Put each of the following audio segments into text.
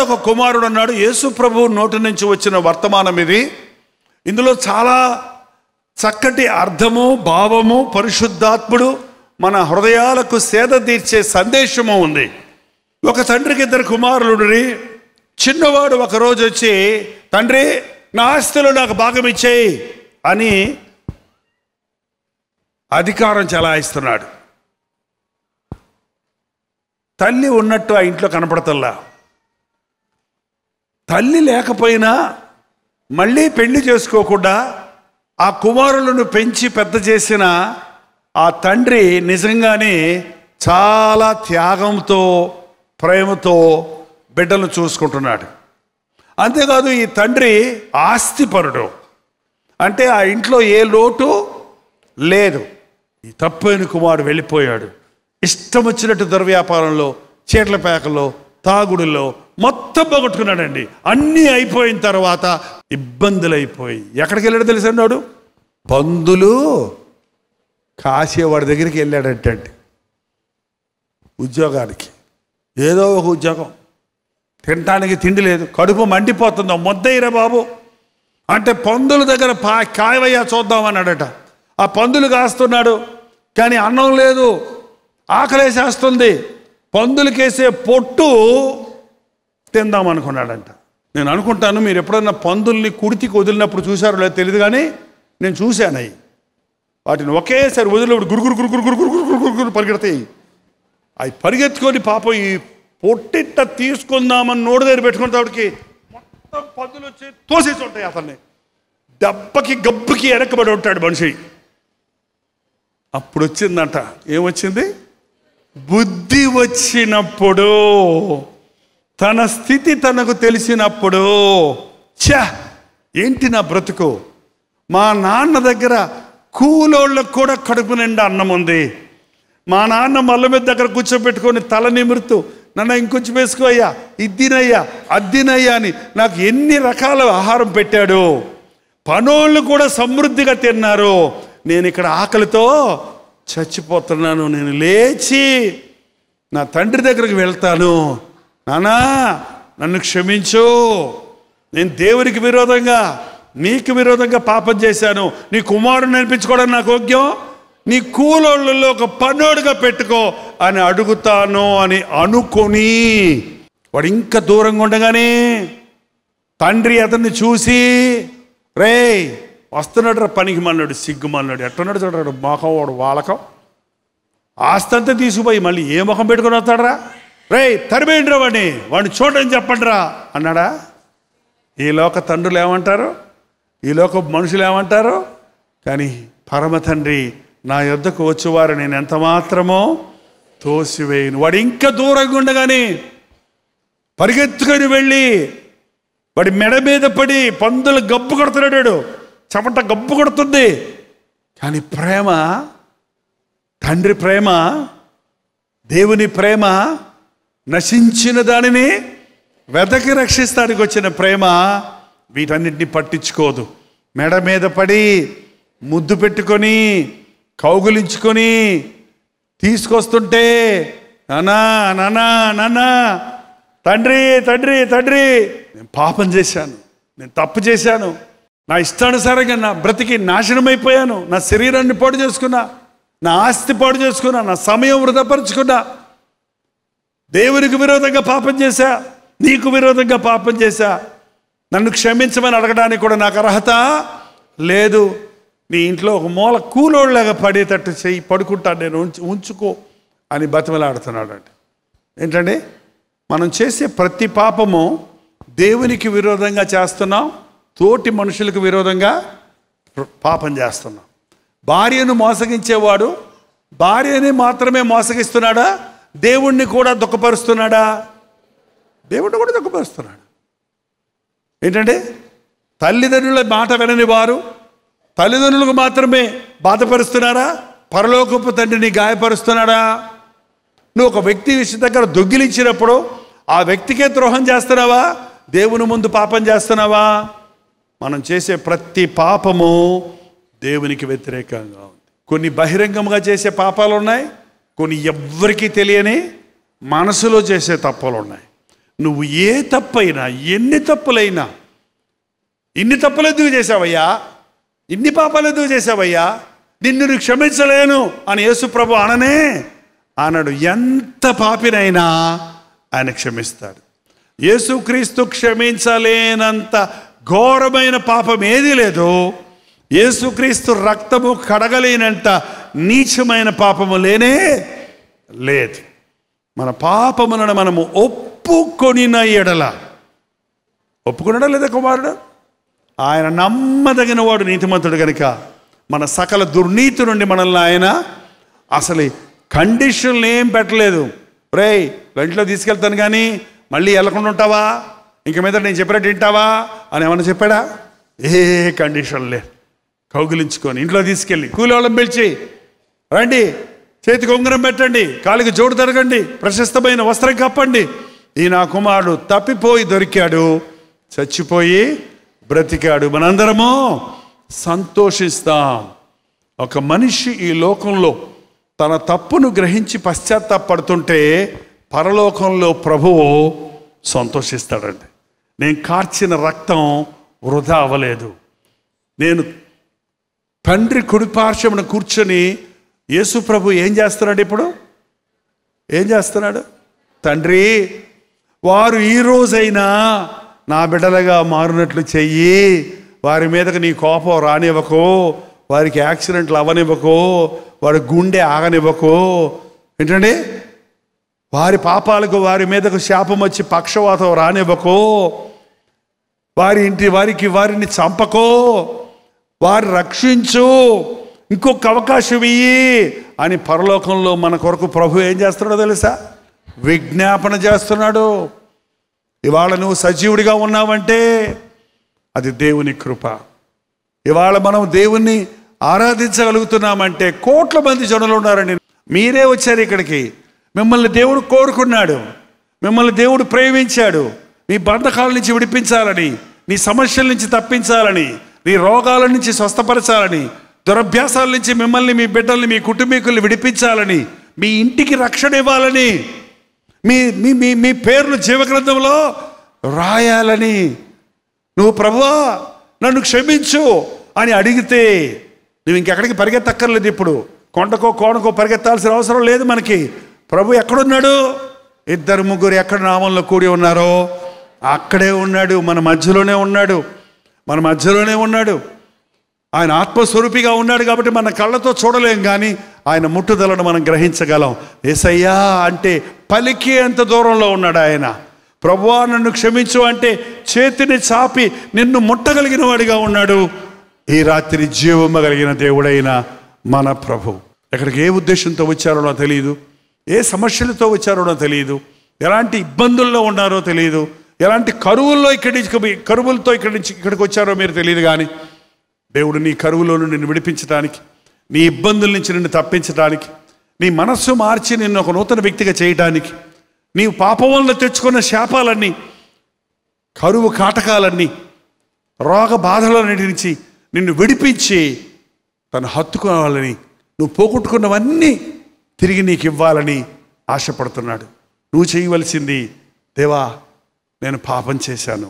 అన్నాడు ఒక కుమారుడు అన్నాడు యేసు ప్రభు నోటి నుంచి వచ్చిన వర్తమానం ఇది ఇందులో చాలా చక్కటి అర్థము భావము పరిశుద్ధాత్ముడు మన హృదయాలకు సేద తీర్చే సందేశము ఉంది ఒక తండ్రికి ఇద్దరు కుమారులు చిన్నవాడు ఒకరోజు వచ్చి తండ్రి నా ఆస్తులు నాకు భాగం ఇచ్చేయి అని అధికారం చెలాయిస్తున్నాడు తల్లి ఉన్నట్టు ఆ ఇంట్లో కనపడతల్లా తల్లి లేకపోయినా మళ్ళీ పెళ్లి చేసుకోకుండా ఆ కుమారులను పెంచి పెద్ద చేసిన ఆ తండ్రి నిజంగానే చాలా త్యాగంతో ప్రేమతో బిడ్డలు చూసుకుంటున్నాడు అంతేకాదు ఈ తండ్రి ఆస్తిపరుడు అంటే ఆ ఇంట్లో ఏ లోటు లేదు ఈ తప్పైన కుమారుడు వెళ్ళిపోయాడు ఇష్టం వచ్చినట్టు దుర్వ్యాపారంలో చీట్ల పేకలో తాగుడులో మొత్తం పోగొట్టుకున్నాడండి అన్నీ అయిపోయిన తర్వాత ఇబ్బందులు అయిపోయి ఎక్కడికి వెళ్ళాడు తెలుసండి వాడు బంధులు కాసేవాడి దగ్గరికి వెళ్ళాడంటండి ఉద్యోగానికి ఏదో ఒక ఉద్యోగం తినటానికి తిండి లేదు కడుపు మండిపోతుందో మొద్దయ్యరా బాబు అంటే పందుల దగ్గర పా కాయవయ్యా చూద్దాం అన్నాడట ఆ పందులు కాస్తున్నాడు కానీ అన్నం లేదు ఆకలేసేస్తుంది పందులకేసే పొట్టు తిందాం అనుకున్నాడంట నేను అనుకుంటాను మీరు ఎప్పుడన్నా పందుల్ని కుడితికి వదిలినప్పుడు చూసారో లేదో తెలియదు కానీ నేను చూశాను అవి వాటిని ఒకేసారి వదిలేప్పుడు గురుగురు గురుగురు గురుగురు గురుగురు గురుగురు పరిగెడతాయి అవి పరిగెత్తుకొని పాపం ఈ పొట్టిట్ట తీసుకుందామని నోడు దగ్గర పెట్టుకున్న తాడికి మొత్తం పందులు వచ్చి తోసేసి ఉంటాయి అతన్ని దెబ్బకి గబ్బుకి వెనకబడి ఉంటాడు మనిషి అప్పుడు వచ్చిందంట ఏమొచ్చింది బుద్ధి వచ్చినప్పుడు తన స్థితి తనకు తెలిసినప్పుడు ఛ ఏంటి నా బ్రతుకు మా నాన్న దగ్గర కూలోళ్ళకు కూడా కడుపు నిండా అన్నం ఉంది మా నాన్న మల్ల మీద దగ్గర కూర్చోబెట్టుకొని తల నిమురుతూ నన్ను ఇంకొంచెం వేసుకో అయ్యా ఇద్దినయ్యా అద్దినయ్యా అని నాకు ఎన్ని రకాల ఆహారం పెట్టాడు పనోళ్ళు కూడా సమృద్ధిగా తిన్నారు నేను ఇక్కడ ఆకలితో చచ్చిపోతున్నాను నేను లేచి నా తండ్రి దగ్గరికి వెళ్తాను నానా నన్ను క్షమించు నేను దేవునికి విరోధంగా నీకు విరోధంగా పాపం చేశాను నీ కుమారుడు నేర్పించుకోవడం నాకు యోగ్యం నీ కూలోళ్ళల్లో ఒక పనోడుగా పెట్టుకో అని అడుగుతాను అని అనుకొని వాడు ఇంకా దూరంగా ఉండగానే తండ్రి అతన్ని చూసి రే వస్తున్నాడు రా పనికి మన్నాడు సిగ్గుమన్నాడు ఎట్టున్నాడు చూడడు మొహం వాడు వాళ్ళకం ఆస్తంతా తీసుకుపోయి మళ్ళీ ఏ ముఖం పెట్టుకుని రా రే తరిమేయండి వాడిని వాడిని చూడని చెప్పండి రా అన్నాడా ఈ లోక తండ్రులు ఏమంటారు ఈ లోక మనుషులు ఏమంటారు కానీ పరమ తండ్రి నా యుద్ధకు వచ్చేవారు నేను ఎంత మాత్రమో తోసివేయను వాడు ఇంకా దూరంగా ఉండగాని పరిగెత్తుకొని వెళ్ళి వాడి మెడ మీద పడి పందులు గబ్బు కొడుతున్నాడు చెమట గబ్బు కొడుతుంది కానీ ప్రేమ తండ్రి ప్రేమ దేవుని ప్రేమ నశించిన దానిని వెతకి రక్షిస్తానికి వచ్చిన ప్రేమ వీటన్నిటిని పట్టించుకోదు మెడ మీద పడి ముద్దు పెట్టుకొని కౌగులించుకొని తీసుకొస్తుంటే నానా నానా నానా తండ్రి తండ్రి తండ్రి నేను పాపం చేశాను నేను తప్పు చేశాను నా ఇష్టానుసారంగా నా బ్రతికి నాశనమైపోయాను నా శరీరాన్ని పాడు చేసుకున్నా నా ఆస్తి పాడు చేసుకున్నా నా సమయం వృధపరుచుకున్నా దేవునికి విరోధంగా పాపం చేశా నీకు విరోధంగా పాపం చేశా నన్ను క్షమించమని అడగడానికి కూడా నాకు అర్హత లేదు నీ ఇంట్లో ఒక మూల కూలోళ్ళగా పడేటట్టు చెయ్యి పడుకుంటాను నేను ఉంచు ఉంచుకో అని బతిమలాడుతున్నాడు అండి ఏంటండి మనం చేసే ప్రతి పాపము దేవునికి విరోధంగా చేస్తున్నాం తోటి మనుషులకు విరోధంగా పాపం చేస్తున్నాం భార్యను మోసగించేవాడు భార్యని మాత్రమే మోసగిస్తున్నాడా దేవుణ్ణి కూడా దుఃఖపరుస్తున్నాడా దేవుణ్ణి కూడా దుఃఖపరుస్తున్నాడు ఏంటంటే తల్లిదండ్రుల మాట వినని వారు తల్లిదండ్రులకు మాత్రమే బాధపరుస్తున్నారా పరలోకపు తండ్రిని గాయపరుస్తున్నాడా నువ్వు ఒక వ్యక్తి విషయం దగ్గర దొగ్గిలించినప్పుడు ఆ వ్యక్తికే ద్రోహం చేస్తున్నావా దేవుని ముందు పాపం చేస్తున్నావా మనం చేసే ప్రతి పాపము దేవునికి వ్యతిరేకంగా ఉంది కొన్ని బహిరంగంగా చేసే పాపాలు ఉన్నాయి కొన్ని ఎవ్వరికీ తెలియని మనసులో చేసే తప్పులు ఉన్నాయి నువ్వు ఏ తప్పైనా ఎన్ని తప్పులైనా ఇన్ని తప్పులు ఎందుకు చేసావయ్యా ఇన్ని పాపాలు ఎందుకు చేసావయ్యా నిన్ను క్షమించలేను అని ప్రభు అననే అనడు ఎంత పాపినైనా ఆయన క్షమిస్తాడు యేసుక్రీస్తు క్షమించలేనంత ఘోరమైన పాపం ఏదీ లేదో యేసుక్రీస్తు రక్తము కడగలేనంత నీచమైన పాపము లేనే లేదు మన పాపములను మనము ఒప్పుకొనిన ఎడల ఒప్పుకున్నాడా లేదా కుమారుడు ఆయన నమ్మదగిన వాడు నీతిమంతుడు కనుక మన సకల దుర్నీతి నుండి మనల్ని ఆయన అసలు కండిషన్లు ఏం పెట్టలేదు రే వెంట్లో తీసుకెళ్తాను కానీ మళ్ళీ వెళ్ళకుండా ఉంటావా ఇంక మీద నేను చెప్పినట్టు వింటావా అని ఏమన్నా చెప్పాడా ఏ కండిషన్ లేదు కౌగిలించుకొని ఇంట్లో తీసుకెళ్ళి కూలోళ్ళం పిలిచి రండి చేతికి ఉంగరం పెట్టండి కాలికి జోడు తరగండి ప్రశస్తమైన వస్త్రం కప్పండి ఈ నా కుమారుడు తప్పిపోయి దొరికాడు చచ్చిపోయి బ్రతికాడు మనందరము సంతోషిస్తాం ఒక మనిషి ఈ లోకంలో తన తప్పును గ్రహించి పశ్చాత్తాపడుతుంటే పరలోకంలో ప్రభువు సంతోషిస్తాడండి నేను కార్చిన రక్తం వృధా అవ్వలేదు నేను తండ్రి కుడిపార్శ్వమున కూర్చొని యేసు ప్రభు ఏం చేస్తున్నాడు ఇప్పుడు ఏం చేస్తున్నాడు తండ్రి వారు ఈ రోజైనా నా బిడ్డలుగా మారినట్లు చెయ్యి వారి మీదకి నీ కోపం రానివ్వకు వారికి యాక్సిడెంట్లు అవ్వనివ్వకు వారి గుండె ఆగనివ్వకు ఏంటండి వారి పాపాలకు వారి మీదకు శాపం వచ్చి పక్షవాతం రానివ్వకు వారి ఇంటి వారికి వారిని చంపకో వారు రక్షించు ఇంకొక అవకాశం ఇయ్యి అని పరలోకంలో మన కొరకు ప్రభు ఏం చేస్తున్నాడో తెలుసా విజ్ఞాపన చేస్తున్నాడు ఇవాళ నువ్వు సజీవుడిగా ఉన్నావంటే అది దేవుని కృప ఇవాళ మనం దేవుణ్ణి ఆరాధించగలుగుతున్నామంటే కోట్ల మంది జనులు ఉన్నారండి మీరే వచ్చారు ఇక్కడికి మిమ్మల్ని దేవుడు కోరుకున్నాడు మిమ్మల్ని దేవుడు ప్రేమించాడు మీ బంధకాల నుంచి విడిపించాలని నీ సమస్యల నుంచి తప్పించాలని ఈ రోగాల నుంచి స్వస్థపరచాలని దురభ్యాసాల నుంచి మిమ్మల్ని మీ బిడ్డల్ని మీ కుటుంబీకుల్ని విడిపించాలని మీ ఇంటికి రక్షణ ఇవ్వాలని మీ మీ మీ మీ పేర్లు జీవగ్రంథంలో రాయాలని నువ్వు ప్రభువా నన్ను క్షమించు అని అడిగితే నువ్వు ఇంకెక్కడికి పరిగెత్తక్కర్లేదు ఇప్పుడు కొండకో కోణకో పరిగెత్తాల్సిన అవసరం లేదు మనకి ప్రభు ఎక్కడున్నాడు ఇద్దరు ముగ్గురు ఎక్కడ నామంలో కూడి ఉన్నారో అక్కడే ఉన్నాడు మన మధ్యలోనే ఉన్నాడు మన మధ్యలోనే ఉన్నాడు ఆయన ఆత్మస్వరూపిగా ఉన్నాడు కాబట్టి మన కళ్ళతో చూడలేం కానీ ఆయన ముట్టుదలను మనం గ్రహించగలం ఏసయ్యా అంటే పలికి అంత దూరంలో ఉన్నాడు ఆయన ప్రభువా నన్ను క్షమించు అంటే చేతిని చాపి నిన్ను ముట్టగలిగిన వాడిగా ఉన్నాడు ఈ రాత్రి జీవమ్మ కలిగిన దేవుడైన మన ప్రభు ఎక్కడికి ఏ ఉద్దేశంతో వచ్చారో నాకు తెలియదు ఏ సమస్యలతో వచ్చారో నాకు తెలియదు ఎలాంటి ఇబ్బందుల్లో ఉన్నారో తెలియదు ఎలాంటి కరువుల్లో ఇక్కడి నుంచి కరువులతో ఇక్కడి నుంచి ఇక్కడికి వచ్చారో మీరు తెలియదు కానీ దేవుడు నీ కరువులో నిన్ను విడిపించడానికి నీ ఇబ్బందుల నుంచి నిన్ను తప్పించడానికి నీ మనస్సు మార్చి నిన్ను ఒక నూతన వ్యక్తిగా చేయడానికి నీవు పాపం తెచ్చుకున్న శాపాలన్నీ కరువు కాటకాలన్నీ రోగ బాధలన్నిటి నుంచి నిన్ను విడిపించి తను హత్తుకోవాలని నువ్వు పోగొట్టుకున్నవన్నీ తిరిగి నీకు ఇవ్వాలని ఆశపడుతున్నాడు నువ్వు చేయవలసింది దేవా నేను పాపం చేశాను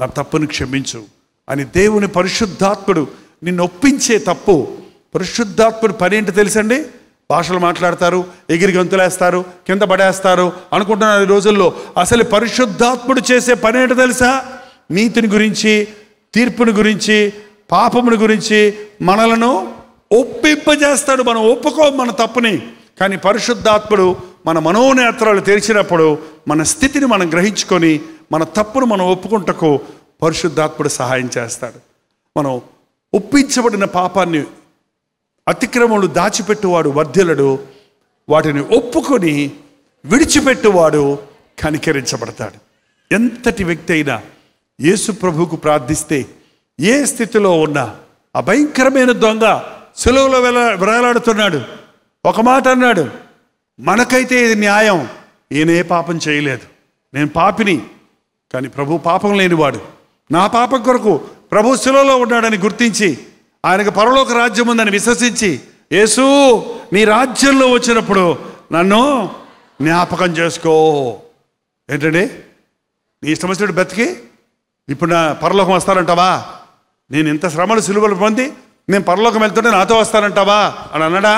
నా తప్పును క్షమించు అని దేవుని పరిశుద్ధాత్ముడు నిన్ను ఒప్పించే తప్పు పరిశుద్ధాత్ముడు పని ఏంటి తెలుసండి భాషలు మాట్లాడతారు ఎగిరి గంతులేస్తారు కింద పడేస్తారు అనుకుంటున్నారు ఈ రోజుల్లో అసలు పరిశుద్ధాత్ముడు చేసే పని ఏంటి తెలుసా నీతిని గురించి తీర్పుని గురించి పాపముని గురించి మనలను ఒప్పింపజేస్తాడు మనం ఒప్పుకో మన తప్పుని కానీ పరిశుద్ధాత్ముడు మన మనోనేత్రాలు తెరిచినప్పుడు మన స్థితిని మనం గ్రహించుకొని మన తప్పును మనం ఒప్పుకుంటకు పరిశుద్ధాత్ముడు సహాయం చేస్తాడు మనం ఒప్పించబడిన పాపాన్ని అతిక్రమములు దాచిపెట్టువాడు వర్ధ్యులడు వాటిని ఒప్పుకొని విడిచిపెట్టువాడు కనికరించబడతాడు ఎంతటి వ్యక్తి అయినా యేసు ప్రభువుకు ప్రార్థిస్తే ఏ స్థితిలో ఉన్నా అభయంకరమైన దొంగ సెలవులో వెళ్ళ వేలాడుతున్నాడు ఒక మాట అన్నాడు మనకైతే ఇది న్యాయం ఈయనే పాపం చేయలేదు నేను పాపిని కానీ ప్రభు పాపం లేనివాడు నా పాపం కొరకు ప్రభు శిలలో ఉన్నాడని గుర్తించి ఆయనకు పరలోక రాజ్యం ఉందని విశ్వసించి యేసు నీ రాజ్యంలో వచ్చినప్పుడు నన్ను జ్ఞాపకం చేసుకో ఏంటండి నీ ఇష్టం వచ్చినట్టు బతికి ఇప్పుడు నా పరలోకం వస్తానంటావా నేను ఇంత శ్రమలు సులువులు పొంది నేను పరలోకం వెళ్తుంటే నాతో వస్తానంటావా అని అన్నాడా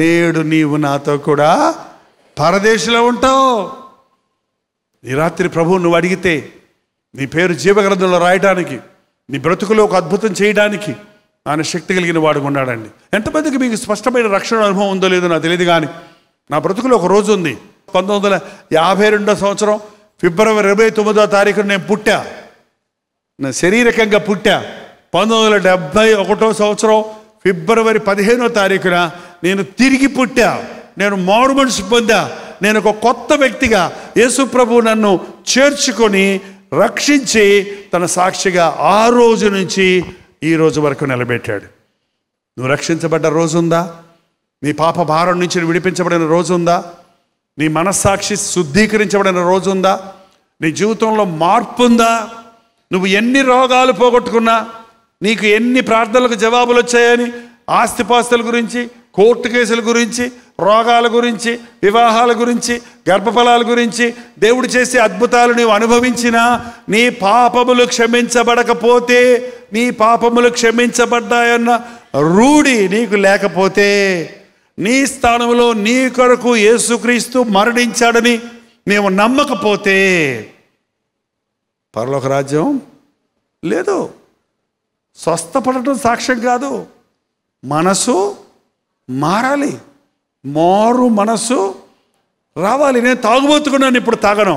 నేడు నీవు నాతో కూడా పరదేశంలో ఉంటావు ఈ రాత్రి ప్రభు నువ్వు అడిగితే నీ పేరు జీవగ్రంథంలో రాయడానికి నీ బ్రతుకులో ఒక అద్భుతం చేయడానికి ఆయన శక్తి కలిగిన వాడు ఉన్నాడండి ఎంతమందికి మీకు స్పష్టమైన రక్షణ అనుభవం ఉందో లేదో నాకు తెలియదు కానీ నా బ్రతుకులో ఒక రోజు ఉంది పంతొమ్మిది వందల యాభై రెండో సంవత్సరం ఫిబ్రవరి ఇరవై తొమ్మిదో తారీఖున నేను పుట్టా నా శరీరకంగా పుట్టా పంతొమ్మిది వందల డెబ్భై ఒకటో సంవత్సరం ఫిబ్రవరి పదిహేనో తారీఖున నేను తిరిగి పుట్టా నేను మారు మనిషి పొందా నేను ఒక కొత్త వ్యక్తిగా యేసు ప్రభు నన్ను చేర్చుకొని రక్షించి తన సాక్షిగా ఆ రోజు నుంచి ఈ రోజు వరకు నిలబెట్టాడు నువ్వు రక్షించబడ్డ రోజు ఉందా నీ పాప భారం నుంచి విడిపించబడిన రోజు ఉందా నీ మనస్సాక్షి శుద్ధీకరించబడిన రోజు ఉందా నీ జీవితంలో మార్పు ఉందా నువ్వు ఎన్ని రోగాలు పోగొట్టుకున్నా నీకు ఎన్ని ప్రార్థనలకు జవాబులు వచ్చాయని ఆస్తిపాస్తుల గురించి కోర్టు కేసుల గురించి రోగాల గురించి వివాహాల గురించి గర్భఫలాల గురించి దేవుడు చేసే అద్భుతాలు నీవు అనుభవించినా నీ పాపములు క్షమించబడకపోతే నీ పాపములు క్షమించబడ్డాయన్న రూఢి నీకు లేకపోతే నీ స్థానంలో నీ కొరకు యేసుక్రీస్తు మరణించాడని నీవు నమ్మకపోతే పరలోక రాజ్యం లేదు స్వస్థపడటం సాక్ష్యం కాదు మనసు మారాలి మారు మనసు రావాలి నేను తాగుబోతుకున్నాను ఇప్పుడు తాగను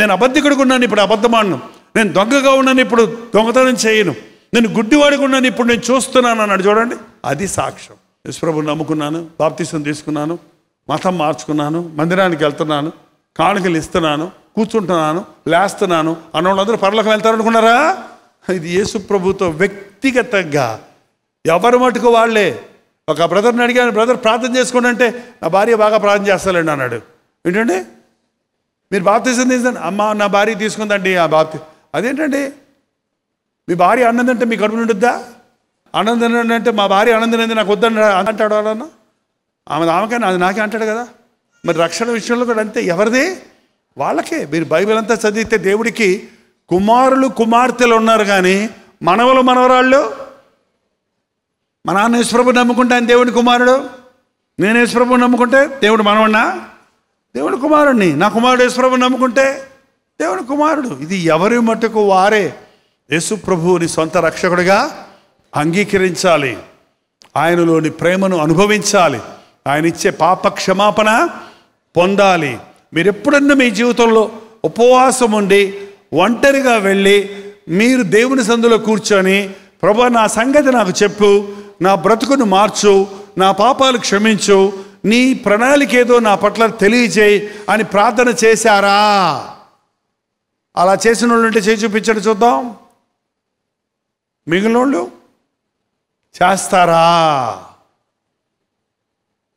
నేను అబద్ధికుడుకున్నాను ఇప్పుడు అబద్ధమాడను నేను దొంగగా ఉన్నాను ఇప్పుడు దొంగతనం చేయను నేను గుడ్డివాడిగా ఉన్నాను ఇప్పుడు నేను చూస్తున్నాను అన్నాడు చూడండి అది సాక్ష్యం యశ్వప్రభు నమ్ముకున్నాను బాప్తీసం తీసుకున్నాను మతం మార్చుకున్నాను మందిరానికి వెళ్తున్నాను కానుకలు ఇస్తున్నాను కూర్చుంటున్నాను లేస్తున్నాను అన్నోళ్ళందరూ పరలోకి వెళ్తారనుకున్నారా ఇది యేసు ప్రభుతో వ్యక్తిగతంగా ఎవరు మటుకు వాళ్ళే ఒక బ్రదర్ని అడిగాను బ్రదర్ ప్రార్థన చేసుకోండి అంటే నా భార్య బాగా ప్రార్థన చేస్తానండి అన్నాడు ఏంటండి మీరు బాప్తీసం తీసాను అమ్మ నా భార్య తీసుకుందండి ఆ బాప్తి అదేంటండి మీ భార్య అంటే మీ కడుపు నిండుద్దా ఆనందం అంటే మా భార్య అనేది నాకు వద్దని అంటాడు అన్న ఆమె ఆమెకైనా అది నాకే అంటాడు కదా మరి రక్షణ విషయంలో కూడా అంతే ఎవరిది వాళ్ళకే మీరు బైబిల్ అంతా చదివితే దేవుడికి కుమారులు కుమార్తెలు ఉన్నారు కానీ మనవలు మనవరాళ్ళు మా నాన్న యేసుప్రభు నమ్ముకుంటే ఆయన దేవుడి కుమారుడు నేను యేసుప్రభు నమ్ముకుంటే దేవుడు మనవన్నా దేవుడి కుమారుడిని నా కుమారుడు యేసుప్రభు నమ్ముకుంటే దేవుడి కుమారుడు ఇది ఎవరి మట్టుకు వారే యేసుప్రభువుని సొంత రక్షకుడిగా అంగీకరించాలి ఆయనలోని ప్రేమను అనుభవించాలి ఆయన ఇచ్చే పాప క్షమాపణ పొందాలి మీరు ఎప్పుడన్నా మీ జీవితంలో ఉపవాసం ఉండి ఒంటరిగా వెళ్ళి మీరు దేవుని సందులో కూర్చొని ప్రభా నా సంగతి నాకు చెప్పు నా బ్రతుకును మార్చు నా పాపాలు క్షమించు నీ ప్రణాళిక ఏదో నా పట్ల తెలియజేయి అని ప్రార్థన చేశారా అలా చేసిన వాళ్ళు ఉంటే చేయి చూపించండి చూద్దాం మిగిలిన వాళ్ళు చేస్తారా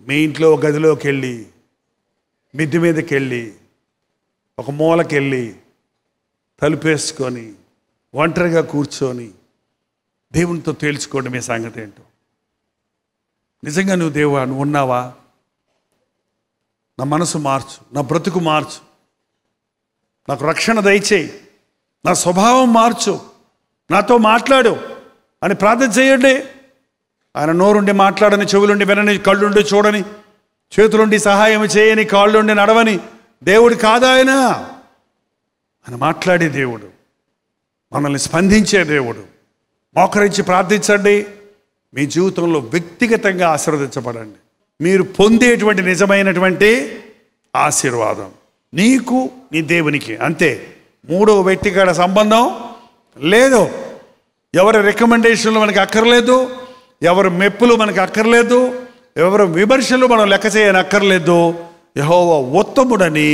మీ ఇంట్లో గదిలోకి వెళ్ళి మిద్దె మీదకి వెళ్ళి ఒక మూలకెళ్ళి తలుపేసుకొని ఒంటరిగా కూర్చొని దేవునితో తేల్చుకోండి మీ సంగతి ఏంటో నిజంగా నువ్వు దేవుడా నువ్వు ఉన్నావా నా మనసు మార్చు నా బ్రతుకు మార్చు నాకు రక్షణ దయచేయి నా స్వభావం మార్చు నాతో మాట్లాడు అని ప్రార్థన చేయండి ఆయన నోరుండి మాట్లాడని చెవులుండి వినని కళ్ళుండి చూడని చేతులుండి సహాయం చేయని కాళ్ళుండి నడవని దేవుడు కాదా ఆయన మాట్లాడే దేవుడు మనల్ని స్పందించే దేవుడు మోకరించి ప్రార్థించండి మీ జీవితంలో వ్యక్తిగతంగా ఆశీర్వదించబడండి మీరు పొందేటువంటి నిజమైనటువంటి ఆశీర్వాదం నీకు నీ దేవునికి అంతే మూడవ వ్యక్తిగత సంబంధం లేదు ఎవరి రికమెండేషన్లు మనకు అక్కర్లేదు ఎవరి మెప్పులు మనకు అక్కర్లేదు ఎవరి విమర్శలు మనం లెక్క చేయని అక్కర్లేదు యహోవ ఉత్తముడని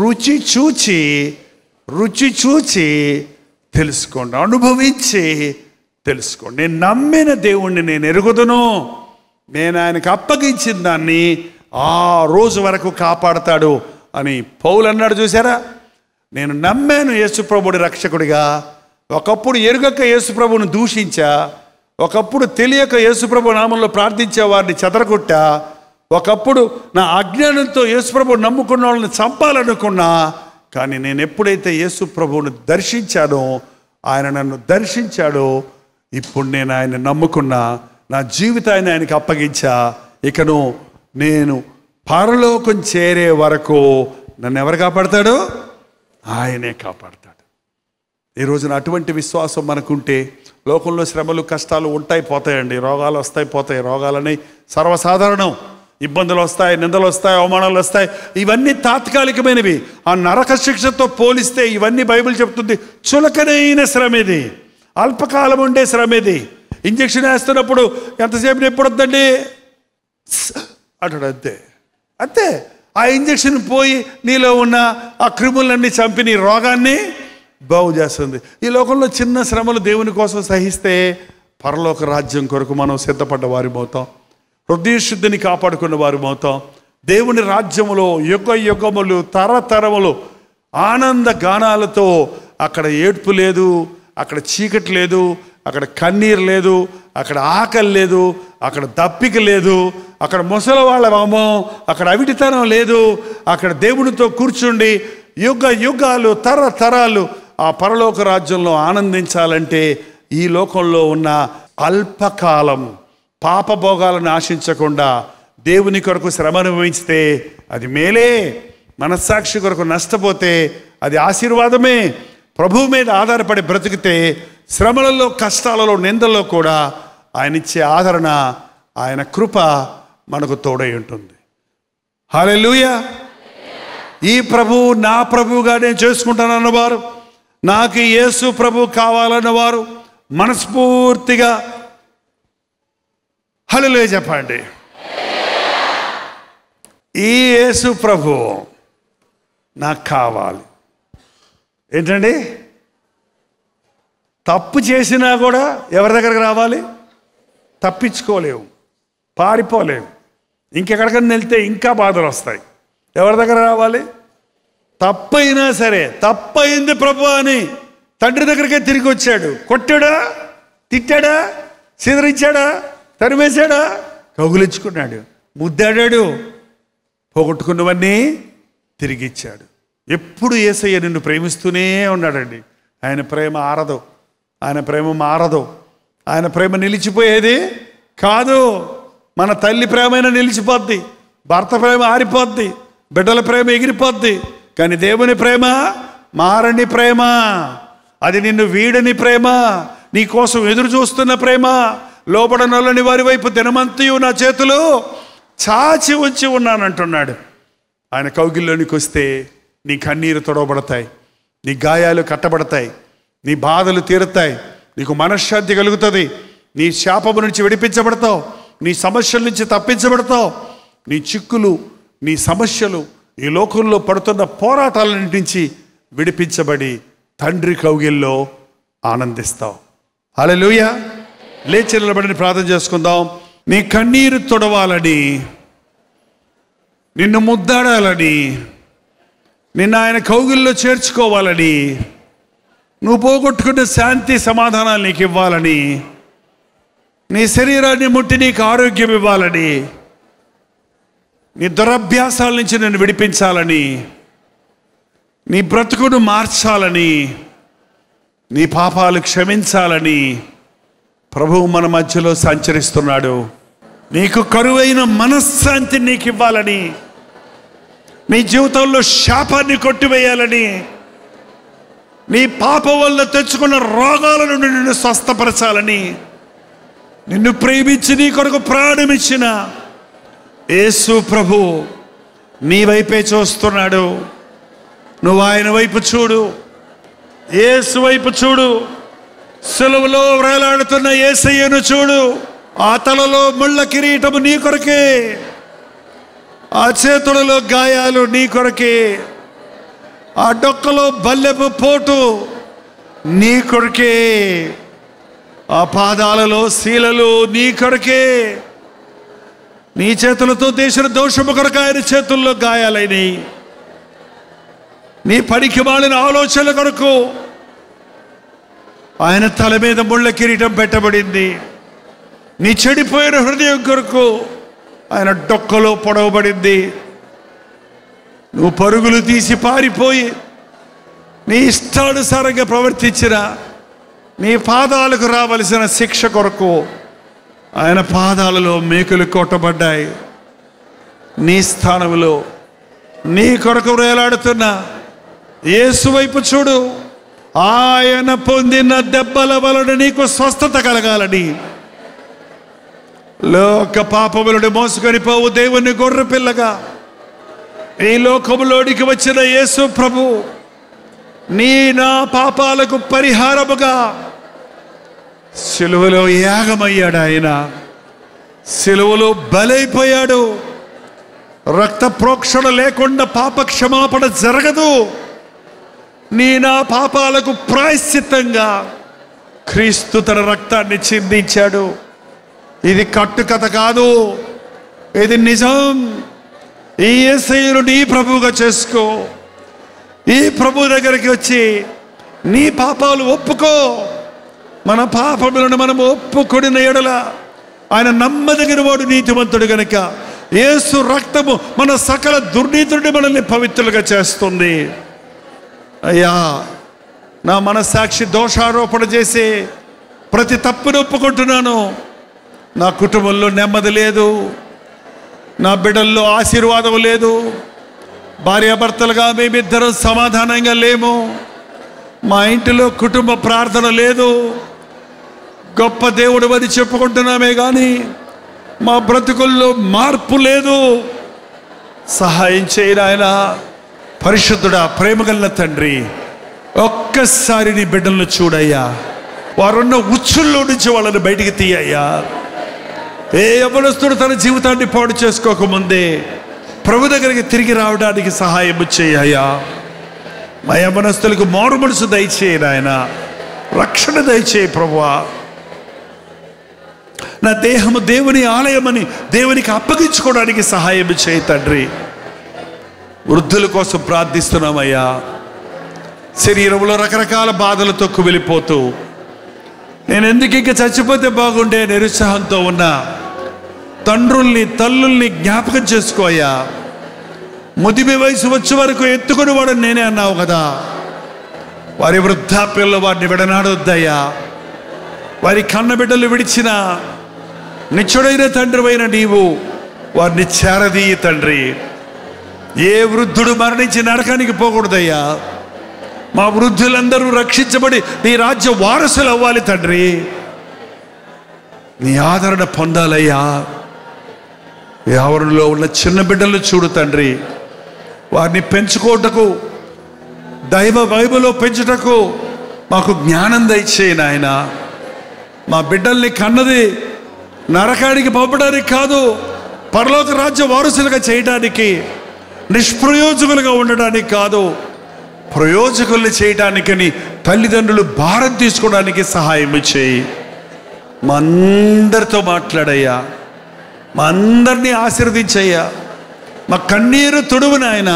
రుచి చూచి రుచి చూచి తెలుసుకోండి అనుభవించి తెలుసుకోండి నేను నమ్మిన దేవుణ్ణి నేను ఎరుగుదును నేను ఆయనకు అప్పగించిన దాన్ని ఆ రోజు వరకు కాపాడతాడు అని పౌలు అన్నాడు చూసారా నేను నమ్మాను యేసుప్రభుడి రక్షకుడిగా ఒకప్పుడు ఎరుగక యేసుప్రభుని దూషించా ఒకప్పుడు తెలియక యేసుప్రభు నామంలో ప్రార్థించే వారిని చెదరగొట్టా ఒకప్పుడు నా అజ్ఞానంతో యేసుప్రభు నమ్ముకున్న వాళ్ళని చంపాలనుకున్నా కానీ నేను ఎప్పుడైతే యేసుప్రభువుని దర్శించానో ఆయన నన్ను దర్శించాడో ఇప్పుడు నేను ఆయన నమ్ముకున్నా నా జీవితాన్ని ఆయనకు అప్పగించా ఇకను నేను పరలోకం చేరే వరకు నన్ను ఎవరు కాపాడతాడు ఆయనే కాపాడతాడు ఈ రోజున అటువంటి విశ్వాసం మనకుంటే లోకంలో శ్రమలు కష్టాలు ఉంటాయి పోతాయండి రోగాలు వస్తాయి పోతాయి రోగాలని సర్వసాధారణం ఇబ్బందులు వస్తాయి నిందలు వస్తాయి అవమానాలు వస్తాయి ఇవన్నీ తాత్కాలికమైనవి ఆ నరక శిక్షతో పోలిస్తే ఇవన్నీ బైబిల్ చెప్తుంది చులకనైన శ్రమ ఇది అల్పకాలం ఉండే శ్రమ ఇది ఇంజక్షన్ వేస్తున్నప్పుడు ఎంతసేపు ఎప్పుడు వద్దండి అంటాడు అంతే అంతే ఆ ఇంజక్షన్ పోయి నీలో ఉన్న ఆ క్రిములన్నీ చంపి నీ రోగాన్ని బాగు చేస్తుంది ఈ లోకంలో చిన్న శ్రమలు దేవుని కోసం సహిస్తే పరలోక రాజ్యం కొరకు మనం సిద్ధపడ్డ వారిమవుతాం హృదయశుద్ధిని కాపాడుకున్న మోతాం దేవుని రాజ్యములో యుగ యుగములు తరతరములు ఆనంద గానాలతో అక్కడ ఏడ్పు లేదు అక్కడ చీకటి లేదు అక్కడ కన్నీరు లేదు అక్కడ ఆకలి లేదు అక్కడ దప్పిక లేదు అక్కడ ముసలి వాళ్ళ వామో అక్కడ అవిటితనం లేదు అక్కడ దేవునితో కూర్చుండి యుగ యుగాలు తరతరాలు ఆ పరలోక రాజ్యంలో ఆనందించాలంటే ఈ లోకంలో ఉన్న అల్పకాలం పాపభోగాలను ఆశించకుండా దేవుని కొరకు శ్రమ అది మేలే మనస్సాక్షి కొరకు నష్టపోతే అది ఆశీర్వాదమే ప్రభువు మీద ఆధారపడి బ్రతికితే శ్రమలలో కష్టాలలో నిందల్లో కూడా ఆయన ఇచ్చే ఆదరణ ఆయన కృప మనకు తోడై ఉంటుంది లూయా ఈ ప్రభు నా ప్రభువుగా నేను చేసుకుంటానన్న వారు నాకు యేసు ప్రభు కావాలన్న వారు మనస్ఫూర్తిగా హలలుయ చెప్పండి ఈ యేసు ప్రభు నాకు కావాలి ఏంటండి తప్పు చేసినా కూడా ఎవరి దగ్గరకు రావాలి తప్పించుకోలేవు పారిపోలేవు ఇంకెక్కడికైనా వెళ్తే ఇంకా బాధలు వస్తాయి ఎవరి దగ్గర రావాలి తప్పైనా సరే తప్పైంది ప్రభు అని తండ్రి దగ్గరికే తిరిగి వచ్చాడు కొట్టాడా తిట్టాడా సిదరించాడా తరిమేశాడా కగులించుకున్నాడు ముద్దాడాడు పోగొట్టుకున్నవన్నీ తిరిగిచ్చాడు ఎప్పుడు ఏసయ్య నిన్ను ప్రేమిస్తూనే ఉన్నాడండి ఆయన ప్రేమ ఆరదు ఆయన ప్రేమ మారదు ఆయన ప్రేమ నిలిచిపోయేది కాదు మన తల్లి ప్రేమైనా నిలిచిపోద్ది భర్త ప్రేమ ఆరిపోద్ది బిడ్డల ప్రేమ ఎగిరిపోద్ది కానీ దేవుని ప్రేమ మారని ప్రేమ అది నిన్ను వీడని ప్రేమ నీ కోసం ఎదురు చూస్తున్న ప్రేమ లోపడనొల్లని వారి వైపు దినమంతయు నా చేతులు చాచి వచ్చి ఉన్నానంటున్నాడు ఆయన కౌగిల్లోనికి వస్తే నీ కన్నీరు తొడవబడతాయి నీ గాయాలు కట్టబడతాయి నీ బాధలు తీరుతాయి నీకు మనశ్శాంతి కలుగుతుంది నీ శాపము నుంచి విడిపించబడతావు నీ సమస్యల నుంచి తప్పించబడతావు నీ చిక్కులు నీ సమస్యలు ఈ లోకంలో పడుతున్న పోరాటాలన్నింటి నుంచి విడిపించబడి తండ్రి కౌగిల్లో ఆనందిస్తావు అలా లూయ లేచి నిలబడిని ప్రార్థన చేసుకుందాం నీ కన్నీరు తొడవాలని నిన్ను ముద్దాడాలని నిన్న ఆయన కౌగిల్లో చేర్చుకోవాలని నువ్వు పోగొట్టుకున్న శాంతి సమాధానాలు నీకు ఇవ్వాలని నీ శరీరాన్ని ముట్టి నీకు ఆరోగ్యం ఇవ్వాలని నీ దురభ్యాసాల నుంచి నేను విడిపించాలని నీ బ్రతుకును మార్చాలని నీ పాపాలు క్షమించాలని ప్రభువు మన మధ్యలో సంచరిస్తున్నాడు నీకు కరువైన మనశ్శాంతిని నీకు ఇవ్వాలని మీ జీవితంలో శాపాన్ని కొట్టివేయాలని నీ పాప వల్ల తెచ్చుకున్న రోగాల నుండి నిన్ను స్వస్థపరచాలని నిన్ను ప్రేమించి నీ కొరకు ప్రాణమిచ్చిన యేసు ప్రభు నీ వైపే చూస్తున్నాడు నువ్వు ఆయన వైపు చూడు ఏసు వైపు చూడు సెలవులో వేలాడుతున్న ఏసయ్యను చూడు ఆ తలలో ముళ్ళ కిరీటము నీ కొరకే ఆ చేతులలో గాయాలు నీ కొరకే ఆ డొక్కలో బల్లెపు పోటు నీ కొరకే ఆ పాదాలలో శీలలు నీ కొరకే నీ చేతులతో దేశం దోషము కొరకు ఆయన చేతుల్లో గాయాలైనవి నీ పనికి మాలిన ఆలోచనల కొరకు ఆయన తల మీద ముళ్ళ కిరీటం పెట్టబడింది నీ చెడిపోయిన హృదయం కొరకు ఆయన డొక్కలో పొడవబడింది నువ్వు పరుగులు తీసి పారిపోయి నీ ఇష్టానుసారంగా ప్రవర్తించిన నీ పాదాలకు రావలసిన శిక్ష కొరకు ఆయన పాదాలలో మేకులు కొట్టబడ్డాయి నీ స్థానంలో నీ కొరకు వేలాడుతున్న ఏసు వైపు చూడు ఆయన పొందిన దెబ్బల వలన నీకు స్వస్థత కలగాలని లోక పాపములను మోసుకొని పోవు దేవుని గొర్రె పిల్లగా ఈ లోకములోనికి వచ్చిన యేసు ప్రభు నీ నా పాపాలకు పరిహారముగా సెలువులో యాగమయ్యాడు ఆయన సెలువులో బలైపోయాడు రక్త ప్రోక్షణ లేకుండా పాప క్షమాపణ జరగదు నీ నా పాపాలకు ప్రాయశ్చిత్తంగా క్రీస్తు తన రక్తాన్ని చిందించాడు ఇది కట్టుకథ కాదు ఇది నిజం ఈ ఎస్ఐలు నీ ప్రభువుగా చేసుకో ఈ ప్రభు దగ్గరికి వచ్చి నీ పాపాలు ఒప్పుకో మన పాపములను మనం ఒప్పుకొడిన ఎడల ఆయన నమ్మదగిన వాడు నీతివంతుడు గనుక ఏసు రక్తము మన సకల దుర్నీతుడిని మనల్ని పవిత్రులుగా చేస్తుంది అయ్యా నా మనసాక్షి దోషారోపణ చేసి ప్రతి తప్పును ఒప్పుకుంటున్నాను నా కుటుంబంలో నెమ్మది లేదు నా బిడ్డల్లో ఆశీర్వాదం లేదు భార్యాభర్తలుగా మేమిద్దరం సమాధానంగా లేము మా ఇంటిలో కుటుంబ ప్రార్థన లేదు గొప్ప దేవుడు అది చెప్పుకుంటున్నామే కానీ మా బ్రతుకుల్లో మార్పు లేదు సహాయం చేయను ఆయన పరిశుద్ధుడా ప్రేమగల్ల తండ్రి ఒక్కసారి నీ బిడ్డలను చూడయ్యా వారున్న ఉచ్చుల్లో నుంచి వాళ్ళని బయటికి తీయ్యా ఏ యవనస్తుడు తన జీవితాన్ని పాడు చేసుకోకముందే ప్రభు దగ్గరికి తిరిగి రావడానికి సహాయం చేయ్యా మా యవనస్తులకు మారు మనసు దయచేయి నాయన రక్షణ దయచేయి ప్రభువా నా దేహము దేవుని ఆలయమని దేవునికి అప్పగించుకోవడానికి సహాయం చేయి తండ్రి వృద్ధుల కోసం ప్రార్థిస్తున్నామయ్యా శరీరంలో రకరకాల బాధలతో వెళ్ళిపోతూ నేను ఎందుకు ఇంకా చచ్చిపోతే బాగుండే నిరుత్సాహంతో ఉన్నా తండ్రుల్ని తల్లుల్ని జ్ఞాపకం చేసుకోయా ముదిమి వయసు వచ్చే వరకు ఎత్తుకుని వాడు నేనే అన్నావు కదా వారి వృద్ధాప్యంలో వారిని విడనాడొద్దయ్యా వారి కన్నబిడ్డలు విడిచిన నిచ్చుడైన తండ్రి తండ్రివైన నీవు వారిని చేరదీ తండ్రి ఏ వృద్ధుడు మరణించి నరకానికి పోకూడదయ్యా మా వృద్ధులందరూ రక్షించబడి నీ రాజ్య వారసులు అవ్వాలి తండ్రి నీ ఆదరణ పొందాలయ్యా ఈ ఆవరణలో ఉన్న చిన్న బిడ్డలు చూడు తండ్రి వారిని పెంచుకోటకు దైవ వైభలో పెంచుటకు మాకు జ్ఞానం దయచేయి నాయన మా బిడ్డల్ని కన్నది నరకానికి పంపడానికి కాదు పరలోక రాజ్య వారసులుగా చేయడానికి నిష్ప్రయోజకులుగా ఉండడానికి కాదు ప్రయోజకుల్ని చేయటానికని తల్లిదండ్రులు భారం తీసుకోవడానికి సహాయం చేయి మా అందరితో మాట్లాడయ్యా మా అందరినీ ఆశీర్వదించయ్యా మా కన్నీరు తుడువు నాయన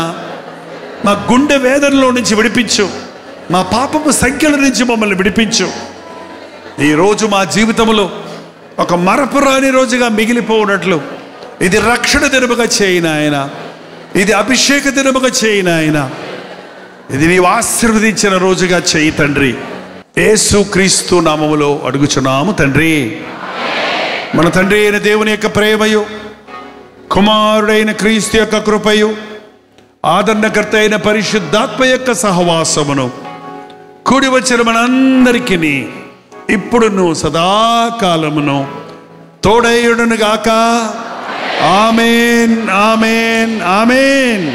మా గుండె వేదనలో నుంచి విడిపించు మా పాపపు సంఖ్యల నుంచి మమ్మల్ని విడిపించు ఈరోజు మా జీవితంలో ఒక మరపురాని రోజుగా మిగిలిపోనట్లు ఇది రక్షణ దినముగా చేయి ఆయన ఇది అభిషేక దినముగా చేయి ఆయన ఇది నీవు ఆశీర్వదించిన రోజుగా చేయి తండ్రి ఏసు క్రీస్తు నామములో అడుగుచున్నాము తండ్రి మన తండ్రి అయిన దేవుని యొక్క ప్రేమయు కుమారుడైన క్రీస్తు యొక్క కృపయు ఆదరణకర్త అయిన పరిశుద్ధాత్మ యొక్క సహవాసమును కూడి వచ్చిన మనందరికీ ఇప్పుడును సదాకాలమును తోడయుడునుగాక ఆమెన్ ఆమెన్ ఆమెన్